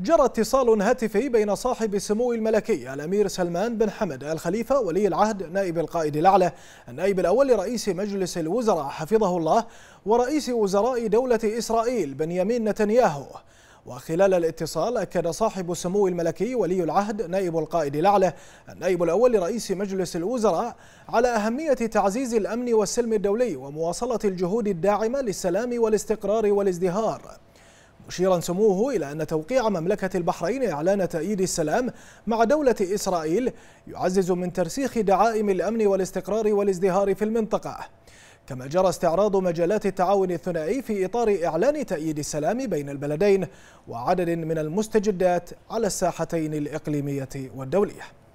جرى اتصال هاتفي بين صاحب سمو الملكي الأمير سلمان بن حمد الخليفة ولي العهد نائب القائد الأعلى النائب الأول لرئيس مجلس الوزراء حفظه الله ورئيس وزراء دولة إسرائيل بنيامين نتنياهو وخلال الاتصال أكد صاحب السمو الملكي ولي العهد نائب القائد الأعلى النائب الأول لرئيس مجلس الوزراء على أهمية تعزيز الأمن والسلم الدولي ومواصلة الجهود الداعمة للسلام والاستقرار والازدهار مشيرا سموه إلى أن توقيع مملكة البحرين إعلان تأييد السلام مع دولة إسرائيل يعزز من ترسيخ دعائم الأمن والاستقرار والازدهار في المنطقة كما جرى استعراض مجالات التعاون الثنائي في إطار إعلان تأييد السلام بين البلدين وعدد من المستجدات على الساحتين الإقليمية والدولية